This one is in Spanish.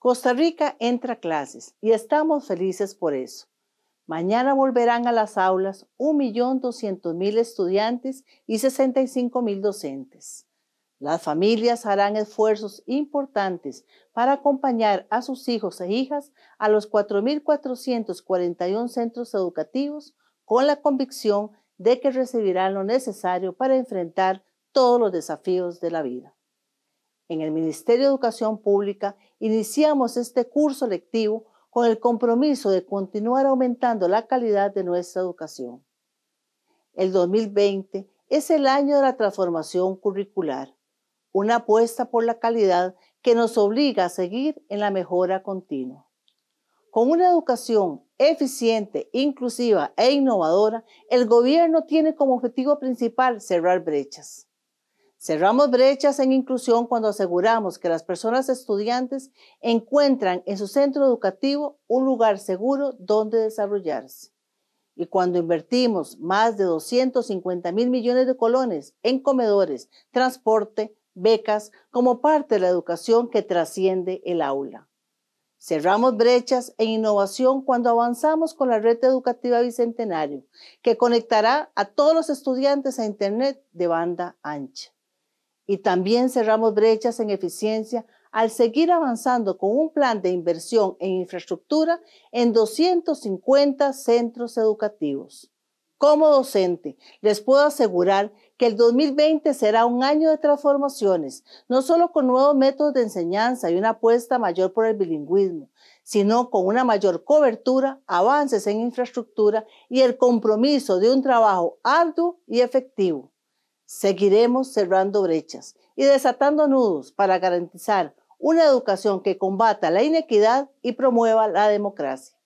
Costa Rica entra a clases y estamos felices por eso. Mañana volverán a las aulas 1.200.000 estudiantes y 65.000 docentes. Las familias harán esfuerzos importantes para acompañar a sus hijos e hijas a los 4.441 centros educativos con la convicción de que recibirán lo necesario para enfrentar todos los desafíos de la vida. En el Ministerio de Educación Pública iniciamos este curso lectivo con el compromiso de continuar aumentando la calidad de nuestra educación. El 2020 es el año de la transformación curricular, una apuesta por la calidad que nos obliga a seguir en la mejora continua. Con una educación eficiente, inclusiva e innovadora, el gobierno tiene como objetivo principal cerrar brechas. Cerramos brechas en inclusión cuando aseguramos que las personas estudiantes encuentran en su centro educativo un lugar seguro donde desarrollarse. Y cuando invertimos más de 250 mil millones de colones en comedores, transporte, becas, como parte de la educación que trasciende el aula. Cerramos brechas en innovación cuando avanzamos con la red educativa Bicentenario, que conectará a todos los estudiantes a Internet de banda ancha. Y también cerramos brechas en eficiencia al seguir avanzando con un plan de inversión en infraestructura en 250 centros educativos. Como docente, les puedo asegurar que el 2020 será un año de transformaciones, no solo con nuevos métodos de enseñanza y una apuesta mayor por el bilingüismo, sino con una mayor cobertura, avances en infraestructura y el compromiso de un trabajo arduo y efectivo. Seguiremos cerrando brechas y desatando nudos para garantizar una educación que combata la inequidad y promueva la democracia.